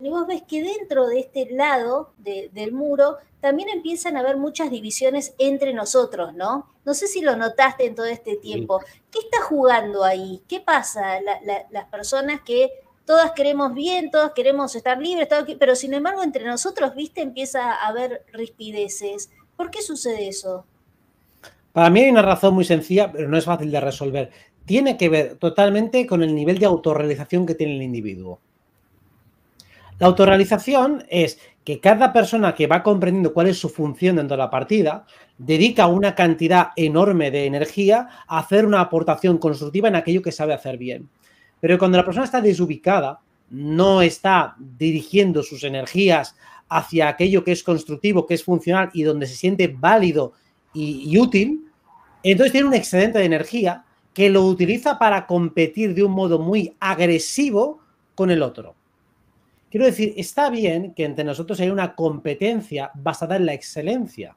y vos ves que dentro de este lado del muro también empiezan a haber muchas divisiones entre nosotros, ¿no? No sé si lo notaste en todo este tiempo. ¿Qué está jugando ahí? ¿Qué pasa? las personas que todas queremos bien, todas queremos estar libres, pero sin embargo entre nosotros, viste, empieza a haber rispideces. ¿Por qué sucede eso? Para mí hay una razón muy sencilla, pero no es fácil de resolver. Tiene que ver totalmente con el nivel de autorrealización que tiene el individuo. La autorrealización es que cada persona que va comprendiendo cuál es su función dentro de la partida dedica una cantidad enorme de energía a hacer una aportación constructiva en aquello que sabe hacer bien. Pero cuando la persona está desubicada, no está dirigiendo sus energías hacia aquello que es constructivo, que es funcional y donde se siente válido y, y útil, entonces tiene un excedente de energía que lo utiliza para competir de un modo muy agresivo con el otro. Quiero decir, está bien que entre nosotros hay una competencia basada en la excelencia.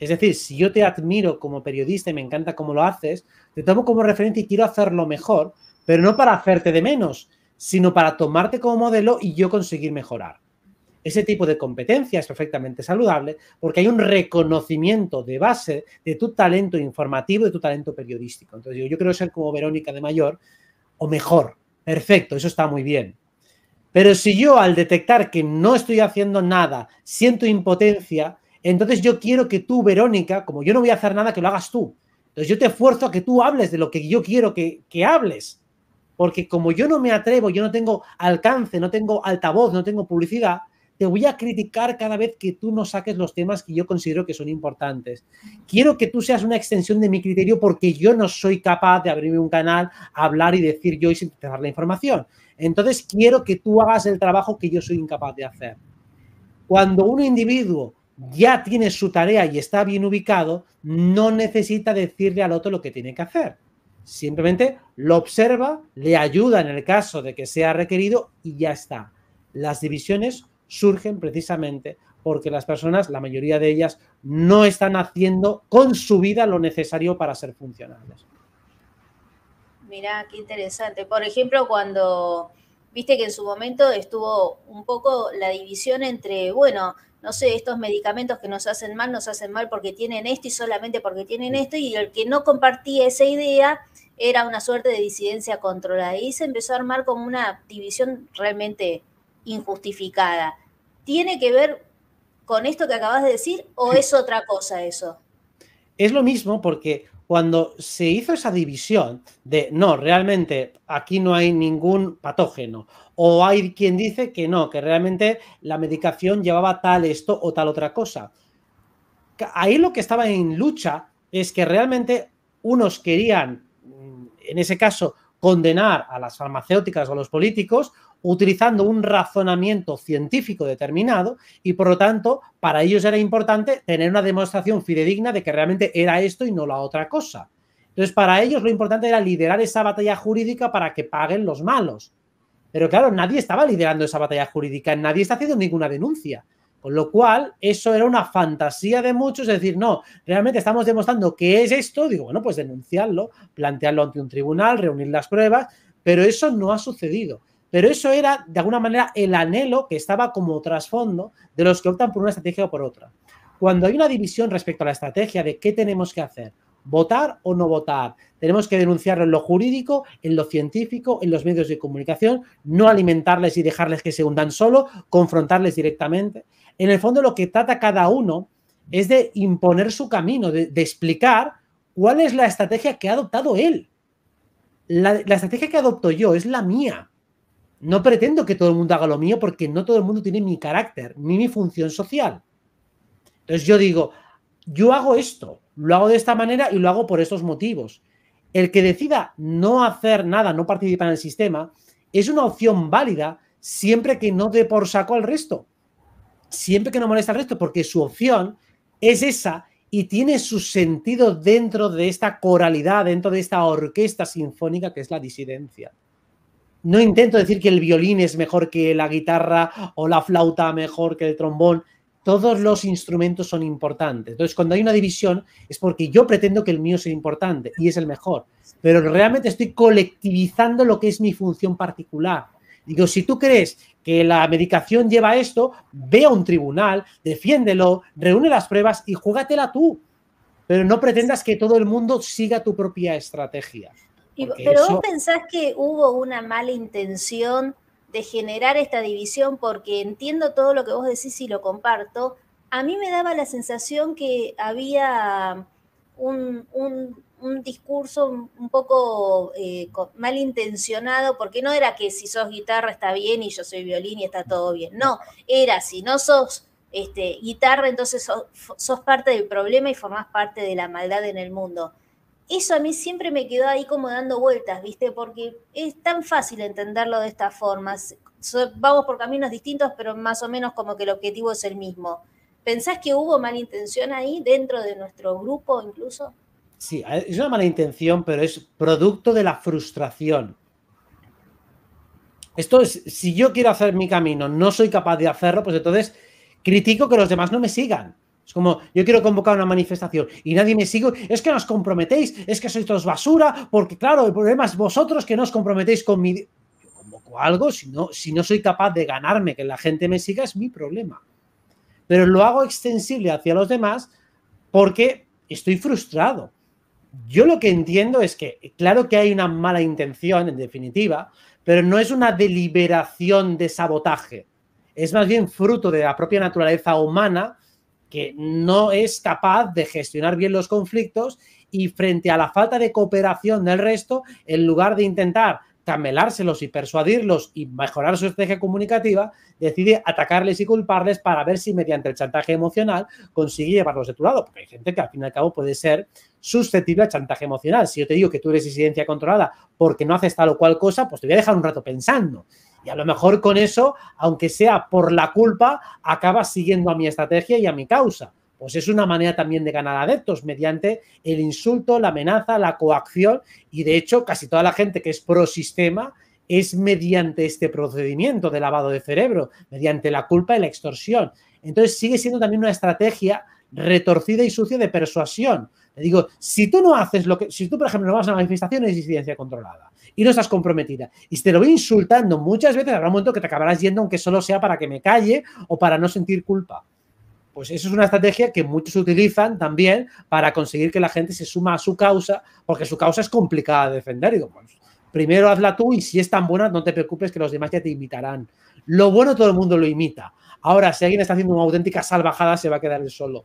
Es decir, si yo te admiro como periodista y me encanta cómo lo haces, te tomo como referente y quiero hacerlo mejor, pero no para hacerte de menos, sino para tomarte como modelo y yo conseguir mejorar. Ese tipo de competencia es perfectamente saludable porque hay un reconocimiento de base de tu talento informativo, de tu talento periodístico. Entonces, yo, yo quiero ser como Verónica de mayor o mejor. Perfecto, eso está muy bien. Pero si yo al detectar que no estoy haciendo nada, siento impotencia, entonces yo quiero que tú, Verónica, como yo no voy a hacer nada, que lo hagas tú. Entonces yo te esfuerzo a que tú hables de lo que yo quiero que, que hables. Porque como yo no me atrevo, yo no tengo alcance, no tengo altavoz, no tengo publicidad, te voy a criticar cada vez que tú no saques los temas que yo considero que son importantes. Quiero que tú seas una extensión de mi criterio porque yo no soy capaz de abrirme un canal, hablar y decir yo y sintetizar la información. Entonces quiero que tú hagas el trabajo que yo soy incapaz de hacer. Cuando un individuo ya tiene su tarea y está bien ubicado, no necesita decirle al otro lo que tiene que hacer. Simplemente lo observa, le ayuda en el caso de que sea requerido y ya está. Las divisiones surgen precisamente porque las personas, la mayoría de ellas, no están haciendo con su vida lo necesario para ser funcionales. Mirá, qué interesante. Por ejemplo, cuando viste que en su momento estuvo un poco la división entre, bueno, no sé, estos medicamentos que nos hacen mal, nos hacen mal porque tienen esto y solamente porque tienen esto, y el que no compartía esa idea era una suerte de disidencia controlada. Y se empezó a armar como una división realmente injustificada. ¿tiene que ver con esto que acabas de decir o es otra cosa eso? Es lo mismo porque cuando se hizo esa división de no, realmente aquí no hay ningún patógeno, o hay quien dice que no, que realmente la medicación llevaba tal esto o tal otra cosa. Ahí lo que estaba en lucha es que realmente unos querían, mm, en ese caso, condenar a las farmacéuticas o a los políticos utilizando un razonamiento científico determinado y por lo tanto para ellos era importante tener una demostración fidedigna de que realmente era esto y no la otra cosa. Entonces para ellos lo importante era liderar esa batalla jurídica para que paguen los malos. Pero claro, nadie estaba liderando esa batalla jurídica, nadie está haciendo ninguna denuncia. Con lo cual, eso era una fantasía de muchos, es decir, no, realmente estamos demostrando qué es esto, digo, bueno, pues denunciarlo, plantearlo ante un tribunal, reunir las pruebas, pero eso no ha sucedido. Pero eso era, de alguna manera, el anhelo que estaba como trasfondo de los que optan por una estrategia o por otra. Cuando hay una división respecto a la estrategia de qué tenemos que hacer, votar o no votar. Tenemos que denunciarlo en lo jurídico, en lo científico, en los medios de comunicación, no alimentarles y dejarles que se hundan solo, confrontarles directamente. En el fondo lo que trata cada uno es de imponer su camino, de, explicar cuál es la estrategia que ha adoptado él. La, la estrategia que adopto yo es la mía. No pretendo que todo el mundo haga lo mío porque no todo el mundo tiene mi carácter ni mi función social. Entonces yo digo, yo hago esto, lo hago de esta manera y lo hago por estos motivos. El que decida no hacer nada, no participar en el sistema, es una opción válida siempre que no dé por saco al resto. Siempre que no molesta al resto, porque su opción es esa y tiene su sentido dentro de esta coralidad, dentro de esta orquesta sinfónica que es la disidencia. No intento decir que el violín es mejor que la guitarra o la flauta mejor que el trombón todos los instrumentos son importantes. Entonces, cuando hay una división es porque yo pretendo que el mío sea importante y es el mejor, pero realmente estoy colectivizando lo que es mi función particular. Digo, si tú crees que la medicación lleva esto, ve a un tribunal, defiéndelo, reúne las pruebas y júgatela tú. Pero no pretendas que todo el mundo siga tu propia estrategia. Pero vos pensás que hubo una mala intención de generar esta división, porque entiendo todo lo que vos decís y lo comparto, a mí me daba la sensación que había un, discurso un poco eh, malintencionado, porque no era que si sos guitarra está bien y yo soy violín y está todo bien, no, era si no sos este, guitarra, entonces sos parte del problema y formás parte de la maldad en el mundo eso a mí siempre me quedó ahí como dando vueltas, ¿viste? Porque es tan fácil entenderlo de esta forma. Vamos por caminos distintos, pero más o menos como que el objetivo es el mismo. ¿Pensás que hubo mala intención ahí dentro de nuestro grupo incluso? Sí, es una mala intención, pero es producto de la frustración. Esto es, si yo quiero hacer mi camino, no soy capaz de hacerlo, pues entonces critico que los demás no me sigan. Es como, yo quiero convocar una manifestación y nadie me sigue. Es que nos comprometéis, es que sois todos basura, porque claro, el problema es vosotros que no os comprometéis con mi... Yo convoco algo, si no, si no soy capaz de ganarme, que la gente me siga, es mi problema. Pero lo hago extensible hacia los demás porque estoy frustrado. Yo lo que entiendo es que, claro que hay una mala intención, en definitiva, pero no es una deliberación de sabotaje. Es más bien fruto de la propia naturaleza humana que no es capaz de gestionar bien los conflictos y frente a la falta de cooperación del resto, en lugar de intentar camelárselos y persuadirlos y mejorar su estrategia comunicativa, decide atacarles y culparles para ver si mediante el chantaje emocional consigue llevarlos de tu lado, porque hay gente que al fin y al cabo puede ser susceptible al chantaje emocional. Si yo te digo que tú eres disidencia controlada porque no haces tal o cual cosa, pues te voy a dejar un rato pensando. Y a lo mejor con eso, aunque sea por la culpa, acaba siguiendo a mi estrategia y a mi causa. Pues es una manera también de ganar adeptos mediante el insulto, la amenaza, la coacción y de hecho casi toda la gente que es pro sistema es mediante este procedimiento de lavado de cerebro, mediante la culpa y la extorsión. Entonces sigue siendo también una estrategia retorcida y sucia de persuasión, le digo, si tú no haces lo que, si tú, por ejemplo, no vas a una manifestación, es incidencia controlada y no estás comprometida. Y te lo voy insultando muchas veces, habrá un momento que te acabarás yendo, aunque solo sea para que me calle o para no sentir culpa. Pues eso es una estrategia que muchos utilizan también para conseguir que la gente se suma a su causa, porque su causa es complicada de defender. Y digo, pues, primero hazla tú y si es tan buena, no te preocupes que los demás ya te imitarán. Lo bueno todo el mundo lo imita. Ahora, si alguien está haciendo una auténtica salvajada, se va a quedar él solo.